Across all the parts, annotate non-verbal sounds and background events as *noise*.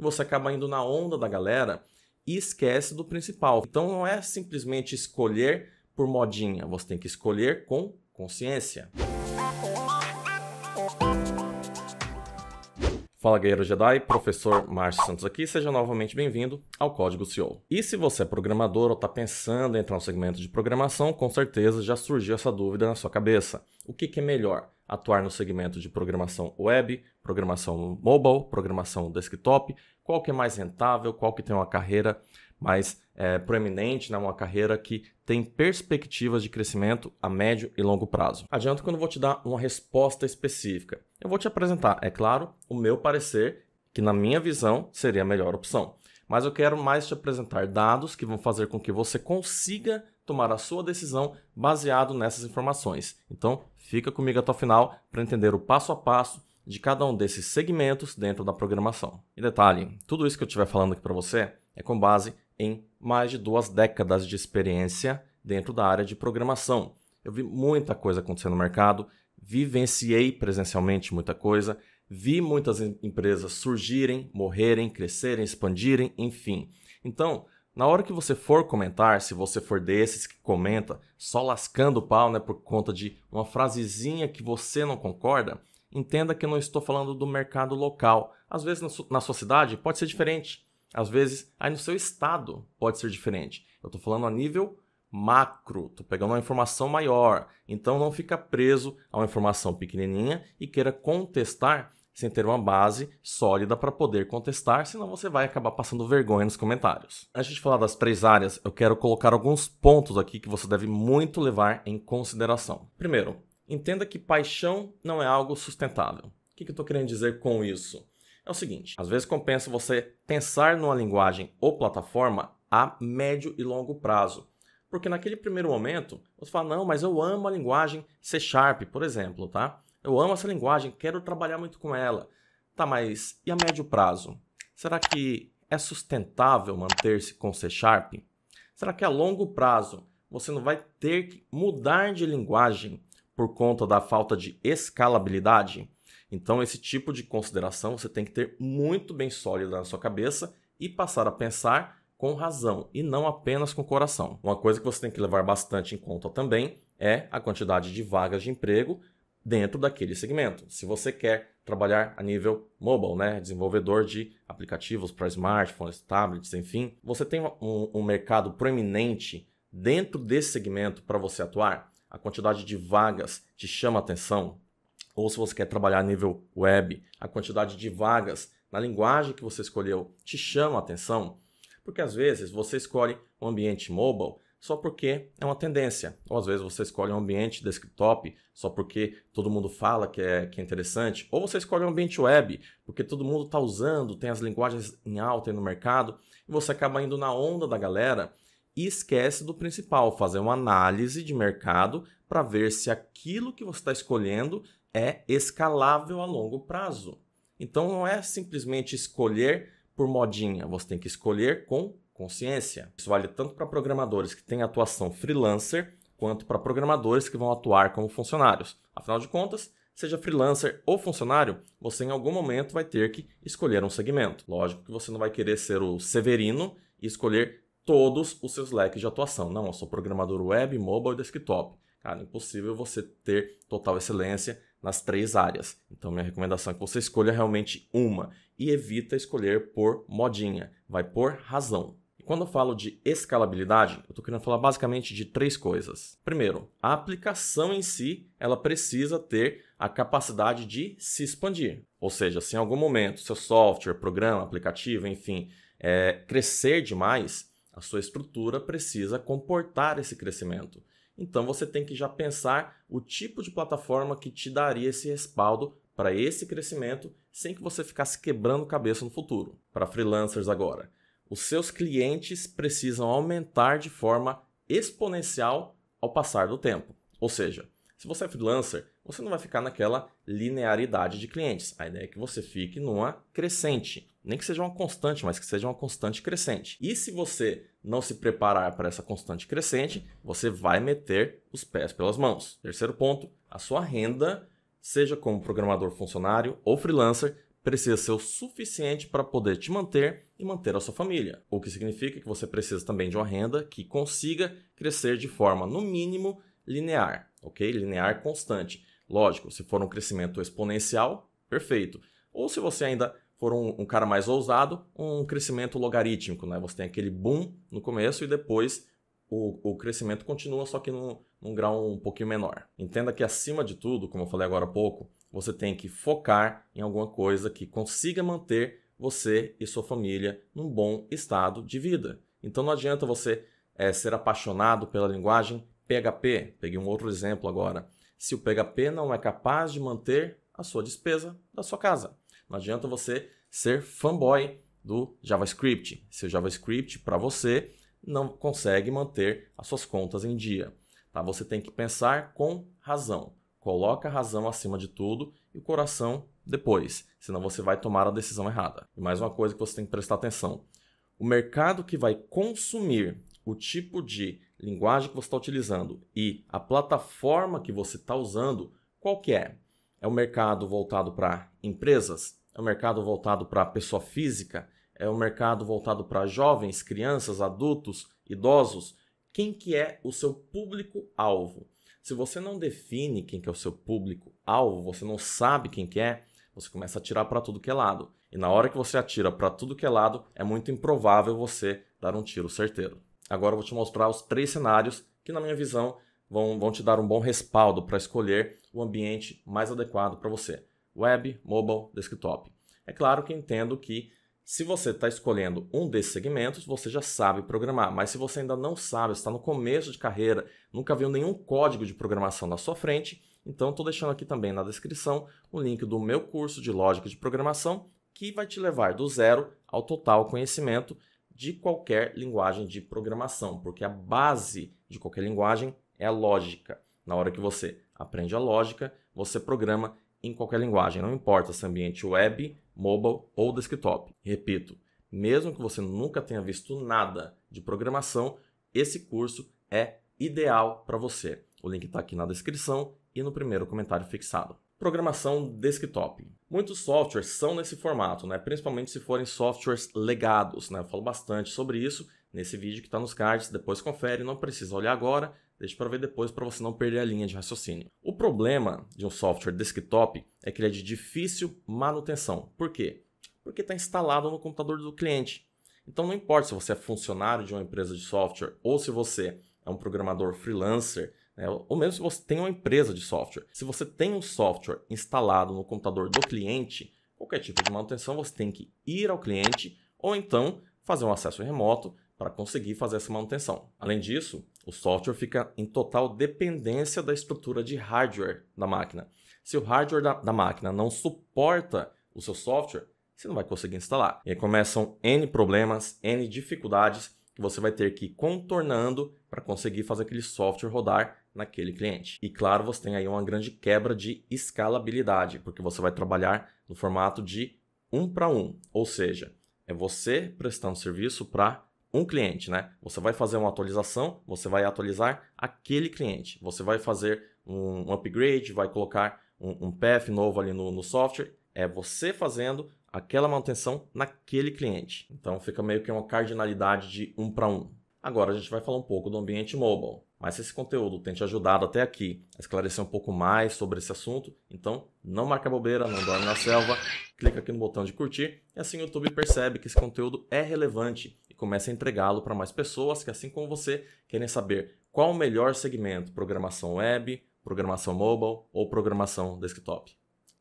você acaba indo na onda da galera e esquece do principal. Então não é simplesmente escolher por modinha, você tem que escolher com consciência. Fala Guerreiro Jedi, professor Márcio Santos aqui, seja novamente bem-vindo ao Código CEO. E se você é programador ou está pensando em entrar no segmento de programação, com certeza já surgiu essa dúvida na sua cabeça. O que, que é melhor? atuar no segmento de programação web, programação mobile, programação desktop, qual que é mais rentável, qual que tem uma carreira mais é, proeminente, né? uma carreira que tem perspectivas de crescimento a médio e longo prazo. Adianto que eu não vou te dar uma resposta específica. Eu vou te apresentar, é claro, o meu parecer, que na minha visão seria a melhor opção. Mas eu quero mais te apresentar dados que vão fazer com que você consiga tomar a sua decisão baseado nessas informações. Então, Fica comigo até o final para entender o passo a passo de cada um desses segmentos dentro da programação. E detalhe, tudo isso que eu estiver falando aqui para você é com base em mais de duas décadas de experiência dentro da área de programação. Eu vi muita coisa acontecendo no mercado, vivenciei presencialmente muita coisa, vi muitas empresas surgirem, morrerem, crescerem, expandirem, enfim. Então, na hora que você for comentar, se você for desses que comenta só lascando o pau, né, por conta de uma frasezinha que você não concorda, entenda que eu não estou falando do mercado local. Às vezes na sua cidade pode ser diferente, às vezes aí no seu estado pode ser diferente. Eu estou falando a nível macro, estou pegando uma informação maior. Então não fica preso a uma informação pequenininha e queira contestar sem ter uma base sólida para poder contestar, senão você vai acabar passando vergonha nos comentários. Antes de falar das três áreas, eu quero colocar alguns pontos aqui que você deve muito levar em consideração. Primeiro, entenda que paixão não é algo sustentável. O que eu estou querendo dizer com isso? É o seguinte: às vezes compensa você pensar numa linguagem ou plataforma a médio e longo prazo. Porque naquele primeiro momento, você fala, não, mas eu amo a linguagem C Sharp, por exemplo, tá? Eu amo essa linguagem, quero trabalhar muito com ela. Tá, mas e a médio prazo? Será que é sustentável manter-se com C Sharp? Será que a longo prazo você não vai ter que mudar de linguagem por conta da falta de escalabilidade? Então, esse tipo de consideração você tem que ter muito bem sólida na sua cabeça e passar a pensar com razão e não apenas com coração. Uma coisa que você tem que levar bastante em conta também é a quantidade de vagas de emprego dentro daquele segmento. Se você quer trabalhar a nível mobile, né? desenvolvedor de aplicativos para smartphones, tablets, enfim, você tem um, um mercado proeminente dentro desse segmento para você atuar? A quantidade de vagas te chama atenção? Ou se você quer trabalhar a nível web, a quantidade de vagas na linguagem que você escolheu te chama atenção? Porque às vezes você escolhe um ambiente mobile, só porque é uma tendência. Ou às vezes você escolhe um ambiente desktop só porque todo mundo fala que é, que é interessante. Ou você escolhe um ambiente web porque todo mundo está usando, tem as linguagens em alta no mercado. E você acaba indo na onda da galera e esquece do principal, fazer uma análise de mercado para ver se aquilo que você está escolhendo é escalável a longo prazo. Então não é simplesmente escolher por modinha, você tem que escolher com consciência. Isso vale tanto para programadores que têm atuação freelancer, quanto para programadores que vão atuar como funcionários. Afinal de contas, seja freelancer ou funcionário, você em algum momento vai ter que escolher um segmento. Lógico que você não vai querer ser o Severino e escolher todos os seus leques de atuação. Não, eu sou programador web, mobile e desktop. Cara, impossível você ter total excelência nas três áreas. Então, minha recomendação é que você escolha realmente uma e evita escolher por modinha. Vai por razão. Quando eu falo de escalabilidade, eu estou querendo falar basicamente de três coisas. Primeiro, a aplicação em si, ela precisa ter a capacidade de se expandir. Ou seja, se em algum momento seu software, programa, aplicativo, enfim, é, crescer demais, a sua estrutura precisa comportar esse crescimento. Então você tem que já pensar o tipo de plataforma que te daria esse respaldo para esse crescimento sem que você ficasse quebrando cabeça no futuro. Para freelancers agora, os seus clientes precisam aumentar de forma exponencial ao passar do tempo. Ou seja, se você é freelancer, você não vai ficar naquela linearidade de clientes. A ideia é que você fique numa crescente. Nem que seja uma constante, mas que seja uma constante crescente. E se você não se preparar para essa constante crescente, você vai meter os pés pelas mãos. Terceiro ponto, a sua renda, seja como programador funcionário ou freelancer, precisa ser o suficiente para poder te manter e manter a sua família. O que significa que você precisa também de uma renda que consiga crescer de forma, no mínimo, linear, ok? Linear constante. Lógico, se for um crescimento exponencial, perfeito. Ou se você ainda for um, um cara mais ousado, um crescimento logarítmico, né? Você tem aquele boom no começo e depois o, o, crescimento continua, só que num, num grau um pouquinho menor. Entenda que, acima de tudo, como eu falei agora há pouco, você tem que focar em alguma coisa que consiga manter você e sua família num bom estado de vida. Então não adianta você é, ser apaixonado pela linguagem PHP. Peguei um outro exemplo agora. Se o PHP não é capaz de manter a sua despesa da sua casa, não adianta você ser fanboy do JavaScript. Se o JavaScript para você não consegue manter as suas contas em dia, tá? Você tem que pensar com razão. Coloca a razão acima de tudo e o coração depois, senão você vai tomar a decisão errada. E mais uma coisa que você tem que prestar atenção: o mercado que vai consumir o tipo de linguagem que você está utilizando e a plataforma que você está usando, qual que é? É um mercado voltado para empresas? É um mercado voltado para pessoa física? É um mercado voltado para jovens, crianças, adultos, idosos? Quem que é o seu público-alvo? Se você não define quem que é o seu público-alvo, você não sabe quem que é, você começa a atirar para tudo que é lado. E na hora que você atira para tudo que é lado, é muito improvável você dar um tiro certeiro. Agora eu vou te mostrar os três cenários que, na minha visão, vão, vão te dar um bom respaldo para escolher o ambiente mais adequado para você. Web, mobile, desktop. É claro que entendo que se você está escolhendo um desses segmentos, você já sabe programar, mas se você ainda não sabe, está no começo de carreira, nunca viu nenhum código de programação na sua frente, então estou deixando aqui também na descrição o link do meu curso de lógica de programação, que vai te levar do zero ao total conhecimento de qualquer linguagem de programação, porque a base de qualquer linguagem é a lógica. Na hora que você aprende a lógica, você programa em qualquer linguagem, não importa se é ambiente web, mobile ou desktop. Repito, mesmo que você nunca tenha visto nada de programação, esse curso é ideal para você. O link está aqui na descrição e no primeiro comentário fixado. Programação desktop. Muitos softwares são nesse formato, né? principalmente se forem softwares legados. Né? Eu falo bastante sobre isso nesse vídeo que está nos cards, depois confere, não precisa olhar agora, Deixa para ver depois para você não perder a linha de raciocínio. O problema de um software desktop é que ele é de difícil manutenção. Por quê? Porque está instalado no computador do cliente. Então não importa se você é funcionário de uma empresa de software ou se você é um programador freelancer, né, ou mesmo se você tem uma empresa de software. Se você tem um software instalado no computador do cliente, qualquer tipo de manutenção você tem que ir ao cliente ou então fazer um acesso remoto para conseguir fazer essa manutenção. Além disso, o software fica em total dependência da estrutura de hardware da máquina. Se o hardware da, da máquina não suporta o seu software, você não vai conseguir instalar. E aí começam N problemas, N dificuldades que você vai ter que ir contornando para conseguir fazer aquele software rodar naquele cliente. E claro, você tem aí uma grande quebra de escalabilidade, porque você vai trabalhar no formato de um para um, ou seja, é você prestando serviço para um cliente, né? Você vai fazer uma atualização, você vai atualizar aquele cliente. Você vai fazer um, upgrade, vai colocar um, um path novo ali no, no software. É você fazendo aquela manutenção naquele cliente. Então fica meio que uma cardinalidade de um para um. Agora a gente vai falar um pouco do ambiente mobile. Mas se esse conteúdo tem te ajudado até aqui a esclarecer um pouco mais sobre esse assunto, então não marca bobeira, não dorme na selva, clica aqui no botão de curtir e assim o YouTube percebe que esse conteúdo é relevante começa a entregá-lo para mais pessoas que, assim como você, querem saber qual o melhor segmento: programação web, programação mobile ou programação desktop.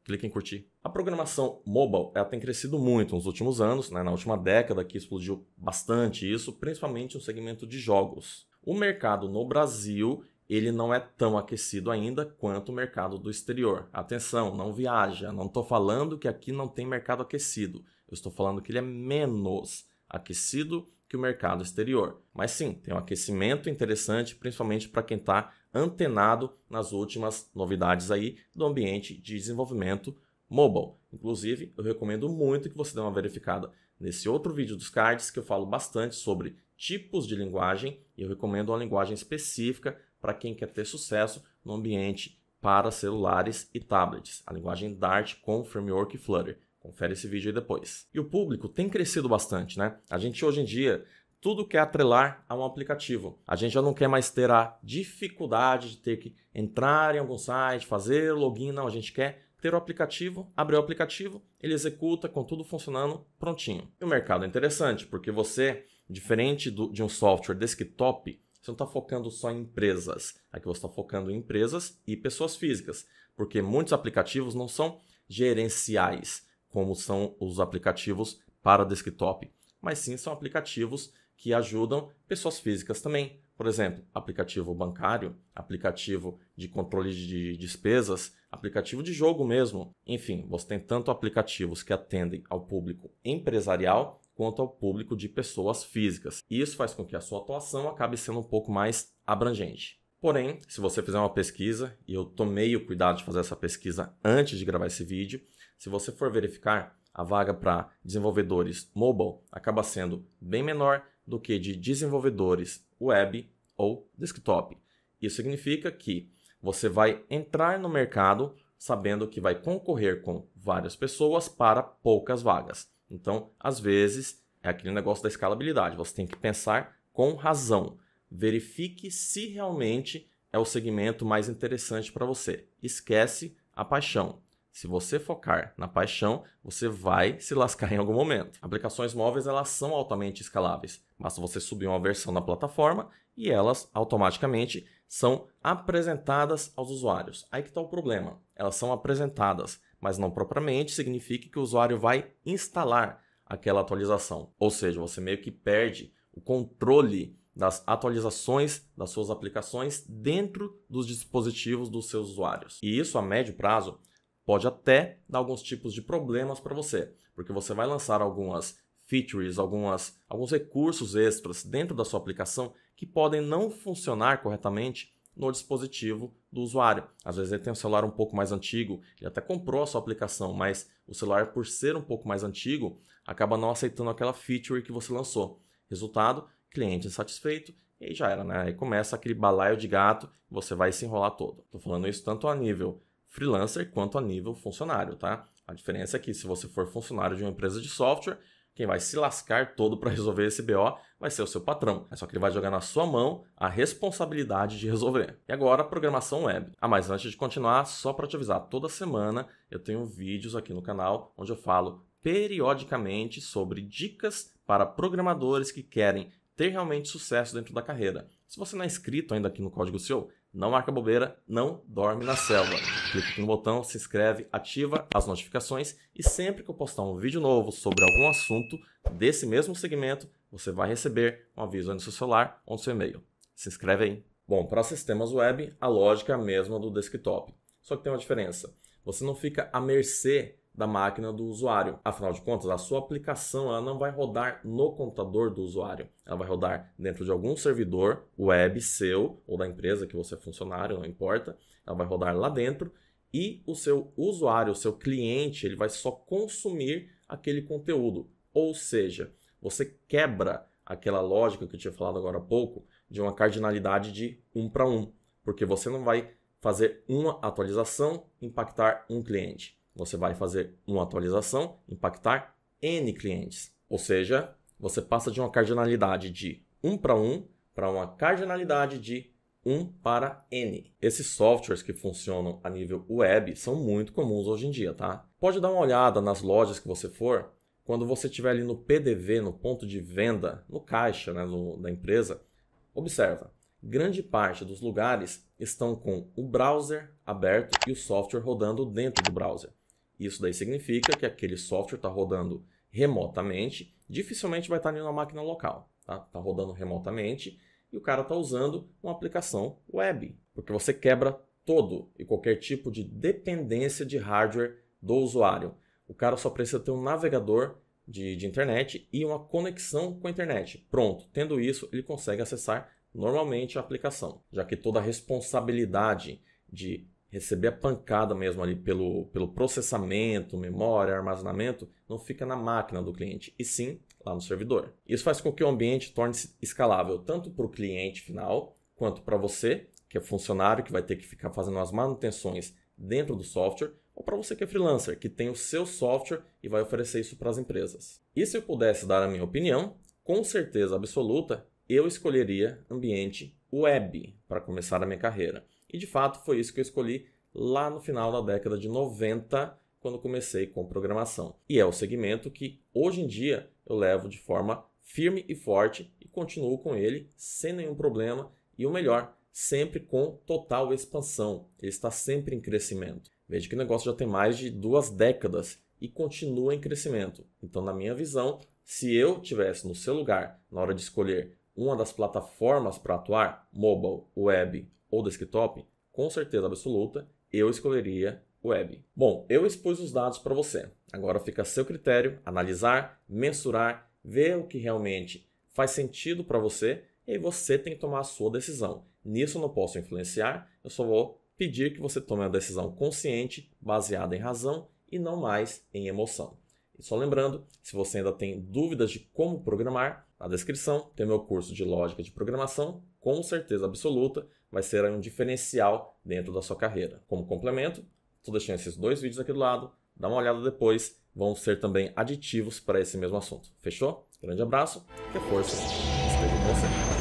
Clique em curtir. A programação mobile ela tem crescido muito nos últimos anos, né? na última década que explodiu bastante isso, principalmente no segmento de jogos. O mercado no Brasil ele não é tão aquecido ainda quanto o mercado do exterior. Atenção, não viaja, não estou falando que aqui não tem mercado aquecido, eu estou falando que ele é menos aquecido que o mercado exterior. Mas sim, tem um aquecimento interessante, principalmente para quem está antenado nas últimas novidades aí do ambiente de desenvolvimento mobile. Inclusive, eu recomendo muito que você dê uma verificada nesse outro vídeo dos cards que eu falo bastante sobre tipos de linguagem e eu recomendo uma linguagem específica para quem quer ter sucesso no ambiente para celulares e tablets, a linguagem Dart com framework Flutter. Confere esse vídeo aí depois. E o público tem crescido bastante, né? A gente hoje em dia tudo quer atrelar a um aplicativo. A gente já não quer mais ter a dificuldade de ter que entrar em algum site, fazer login, não. A gente quer ter o aplicativo, abrir o aplicativo, ele executa com tudo funcionando prontinho. E o mercado é interessante, porque você, diferente do, de um software desktop, você não está focando só em empresas. Aqui você está focando em empresas e pessoas físicas, porque muitos aplicativos não são gerenciais como são os aplicativos para desktop, mas sim são aplicativos que ajudam pessoas físicas também. Por exemplo, aplicativo bancário, aplicativo de controle de despesas, aplicativo de jogo mesmo. Enfim, você tem tanto aplicativos que atendem ao público empresarial quanto ao público de pessoas físicas. E isso faz com que a sua atuação acabe sendo um pouco mais abrangente. Porém, se você fizer uma pesquisa, e eu tomei o cuidado de fazer essa pesquisa antes de gravar esse vídeo, se você for verificar, a vaga para desenvolvedores mobile acaba sendo bem menor do que de desenvolvedores web ou desktop. Isso significa que você vai entrar no mercado sabendo que vai concorrer com várias pessoas para poucas vagas. Então, às vezes, é aquele negócio da escalabilidade, você tem que pensar com razão. Verifique se realmente é o segmento mais interessante para você. Esquece a paixão. Se você focar na paixão, você vai se lascar *laughs* em algum momento. Aplicações móveis elas são altamente escaláveis. Basta você subir uma versão na plataforma e elas automaticamente são apresentadas aos usuários. Aí que está o problema. Elas são apresentadas, mas não propriamente significa que o usuário vai instalar aquela atualização. Ou seja, você meio que perde o controle das atualizações das suas aplicações dentro dos dispositivos dos seus usuários. E isso a médio prazo pode até dar alguns tipos de problemas para você, porque você vai lançar algumas features, algumas, alguns recursos extras dentro da sua aplicação que podem não funcionar corretamente no dispositivo do usuário. Às vezes ele tem um celular um pouco mais antigo, ele até comprou a sua aplicação, mas o celular, por ser um pouco mais antigo, acaba não aceitando aquela feature que você lançou. Resultado, cliente insatisfeito e aí já era, né? Aí começa aquele balaio de gato, você vai se enrolar todo. Estou falando isso tanto a nível freelancer quanto a nível funcionário, tá? A diferença é que se você for funcionário de uma empresa de software, quem vai se lascar todo para resolver esse BO vai ser o seu patrão. É só que ele vai jogar na sua mão a responsabilidade de resolver. E agora, programação web. Ah, mas antes de continuar, só para te avisar, toda semana eu tenho vídeos aqui no canal onde eu falo periodicamente sobre dicas para programadores que querem ter realmente sucesso dentro da carreira. Se você não é inscrito ainda aqui no Código Seu, não marca bobeira, não dorme na selva. Clica aqui no botão, se inscreve, ativa as notificações e sempre que eu postar um vídeo novo sobre algum assunto desse mesmo segmento, você vai receber um aviso no seu celular ou no seu e-mail. Se inscreve aí. Bom, para sistemas web, a lógica é a mesma do desktop, só que tem uma diferença. Você não fica à mercê da máquina do usuário. Afinal de contas, a sua aplicação ela não vai rodar no computador do usuário. Ela vai rodar dentro de algum servidor web seu ou da empresa que você é funcionário, não importa. Ela vai rodar lá dentro e o seu usuário, o seu cliente, ele vai só consumir aquele conteúdo. Ou seja, você quebra aquela lógica que eu tinha falado agora há pouco de uma cardinalidade de um para um, porque você não vai fazer uma atualização impactar um cliente. Você vai fazer uma atualização, impactar N clientes. Ou seja, você passa de uma cardinalidade de 1 para 1 para uma cardinalidade de 1 para N. Esses softwares que funcionam a nível web são muito comuns hoje em dia, tá? Pode dar uma olhada nas lojas que você for, quando você estiver ali no PDV, no ponto de venda, no caixa né, no, da empresa, observa, grande parte dos lugares estão com o browser aberto e o software rodando dentro do browser. Isso daí significa que aquele software está rodando remotamente, dificilmente vai estar tá em uma máquina local. Está tá rodando remotamente e o cara está usando uma aplicação web, porque você quebra todo e qualquer tipo de dependência de hardware do usuário. O cara só precisa ter um navegador de, de, internet e uma conexão com a internet. Pronto, tendo isso, ele consegue acessar normalmente a aplicação, já que toda a responsabilidade de receber a pancada mesmo ali pelo, pelo processamento, memória, armazenamento, não fica na máquina do cliente, e sim lá no servidor. Isso faz com que o ambiente torne-se escalável tanto para o cliente final quanto para você, que é funcionário, que vai ter que ficar fazendo as manutenções dentro do software, ou para você que é freelancer, que tem o seu software e vai oferecer isso para as empresas. E se eu pudesse dar a minha opinião, com certeza absoluta, eu escolheria ambiente web para começar a minha carreira. E de fato foi isso que eu escolhi lá no final da década de 90, quando comecei com programação. E é o segmento que hoje em dia eu levo de forma firme e forte e continuo com ele sem nenhum problema e o melhor, sempre com total expansão. Ele está sempre em crescimento. Veja que o negócio já tem mais de duas décadas e continua em crescimento. Então, na minha visão, se eu tivesse no seu lugar na hora de escolher uma das plataformas para atuar, mobile, web ou desktop, com certeza absoluta, eu escolheria web. Bom, eu expus os dados para você. Agora fica a seu critério analisar, mensurar, ver o que realmente faz sentido para você e você tem que tomar a sua decisão. Nisso eu não posso influenciar, eu só vou pedir que você tome uma decisão consciente, baseada em razão e não mais em emoção. E só lembrando, se você ainda tem dúvidas de como programar, na descrição tem meu curso de lógica de programação, com certeza absoluta, vai ser um diferencial dentro da sua carreira. Como complemento, estou deixando esses dois vídeos aqui do lado, dá uma olhada depois, vão ser também aditivos para esse mesmo assunto. Fechou? Grande abraço, que força esteja com você.